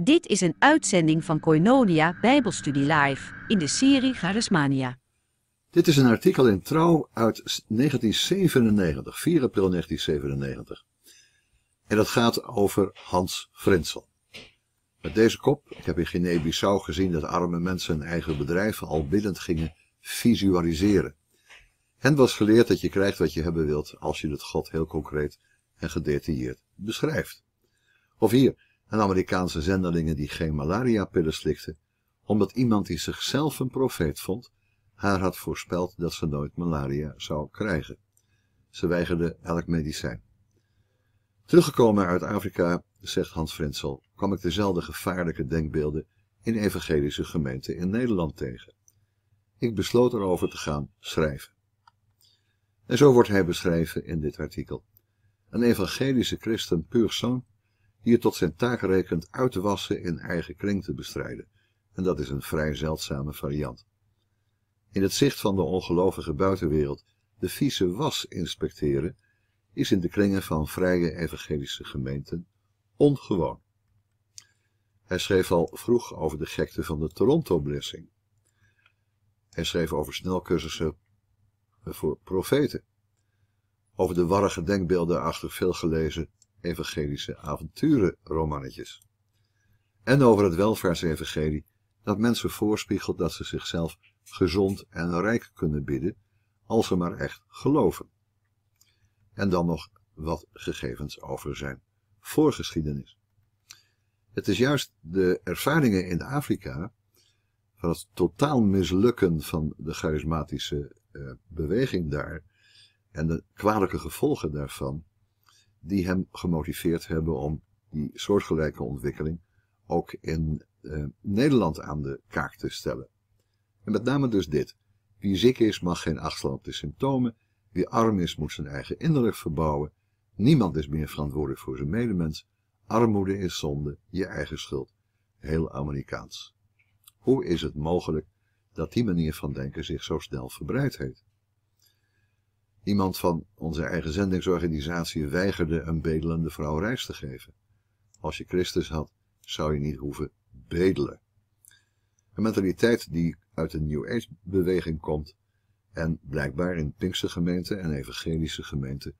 Dit is een uitzending van Koinonia Bijbelstudie Live in de serie Charismania. Dit is een artikel in Trouw uit 1997, 4 april 1997. En dat gaat over Hans Frenzel. Met deze kop, ik heb in Guinea-Bissau gezien dat arme mensen hun eigen bedrijf al biddend gingen visualiseren. Hen was geleerd dat je krijgt wat je hebben wilt als je het God heel concreet en gedetailleerd beschrijft. Of hier, en Amerikaanse zendelingen die geen malaria-pillen slikten, omdat iemand die zichzelf een profeet vond, haar had voorspeld dat ze nooit malaria zou krijgen. Ze weigerde elk medicijn. Teruggekomen uit Afrika, zegt Hans Frenzel, kwam ik dezelfde gevaarlijke denkbeelden in evangelische gemeenten in Nederland tegen. Ik besloot erover te gaan schrijven. En zo wordt hij beschreven in dit artikel. Een evangelische christen puur die tot zijn taak rekent uit te wassen in eigen kring te bestrijden, en dat is een vrij zeldzame variant. In het zicht van de ongelovige buitenwereld de vieze was inspecteren, is in de kringen van vrije evangelische gemeenten ongewoon. Hij schreef al vroeg over de gekte van de Toronto-blessing. Hij schreef over snelcursussen voor profeten. Over de warrige denkbeelden achter veel gelezen evangelische avonturenromannetjes. En over het welvaartsevangelie dat mensen voorspiegelt dat ze zichzelf gezond en rijk kunnen bidden als ze maar echt geloven. En dan nog wat gegevens over zijn voorgeschiedenis. Het is juist de ervaringen in Afrika van het totaal mislukken van de charismatische eh, beweging daar en de kwalijke gevolgen daarvan die hem gemotiveerd hebben om die soortgelijke ontwikkeling ook in eh, Nederland aan de kaak te stellen. En met name dus dit. Wie ziek is mag geen acht op de symptomen, wie arm is moet zijn eigen innerlijk verbouwen, niemand is meer verantwoordelijk voor zijn medemens, armoede is zonde, je eigen schuld. Heel Amerikaans. Hoe is het mogelijk dat die manier van denken zich zo snel verbreid heeft? Iemand van onze eigen zendingsorganisatie weigerde een bedelende vrouw reis te geven. Als je Christus had, zou je niet hoeven bedelen. Een mentaliteit die uit de New Age-beweging komt en blijkbaar in Pinkse gemeenten en evangelische gemeenten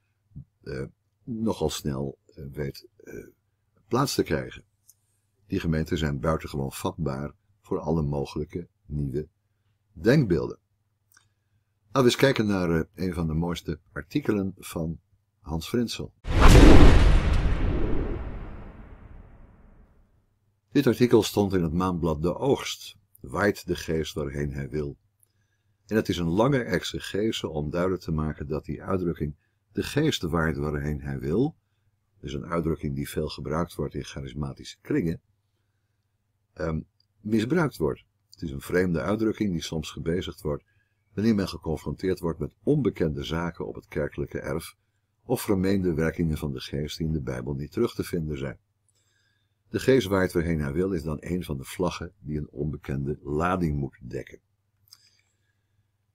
eh, nogal snel eh, weet eh, plaats te krijgen. Die gemeenten zijn buitengewoon vatbaar voor alle mogelijke nieuwe denkbeelden. Laten we eens kijken naar eh, een van de mooiste artikelen van Hans Vrinsel. Dit artikel stond in het maandblad De Oogst, waait de geest waarheen hij wil. En het is een lange exegese om duidelijk te maken dat die uitdrukking de geest waait waarheen hij wil, dus een uitdrukking die veel gebruikt wordt in charismatische kringen, ehm, misbruikt wordt. Het is een vreemde uitdrukking die soms gebezigd wordt wanneer men geconfronteerd wordt met onbekende zaken op het kerkelijke erf of vermeende werkingen van de geest die in de Bijbel niet terug te vinden zijn. De geest waait waarheen hij wil is dan een van de vlaggen die een onbekende lading moet dekken.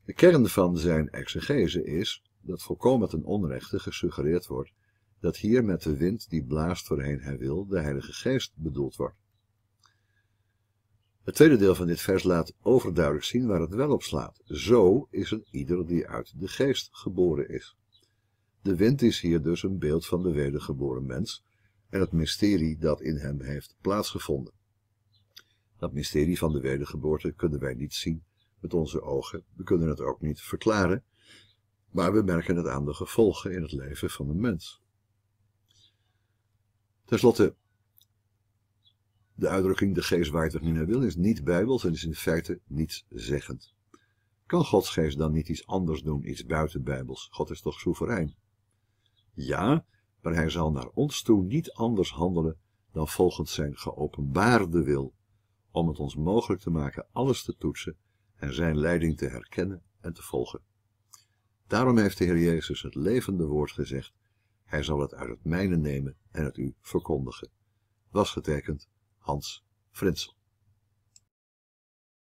De kern van zijn exegese is dat volkomen ten onrechte gesuggereerd wordt dat hier met de wind die blaast waarheen hij wil de Heilige Geest bedoeld wordt. Het tweede deel van dit vers laat overduidelijk zien waar het wel op slaat. Zo is een ieder die uit de geest geboren is. De wind is hier dus een beeld van de wedergeboren mens en het mysterie dat in hem heeft plaatsgevonden. Dat mysterie van de wedergeboorte kunnen wij niet zien met onze ogen, we kunnen het ook niet verklaren, maar we merken het aan de gevolgen in het leven van de mens. Ten slotte de uitdrukking de geest waardig waar niet naar wil is niet bijbels en is in feite nietszeggend. zeggend. Kan Gods geest dan niet iets anders doen, iets buiten bijbels? God is toch soeverein? Ja, maar hij zal naar ons toe niet anders handelen dan volgens zijn geopenbaarde wil, om het ons mogelijk te maken alles te toetsen en zijn leiding te herkennen en te volgen. Daarom heeft de Heer Jezus het levende woord gezegd, hij zal het uit het mijne nemen en het u verkondigen. Was getekend Hans Frenzel.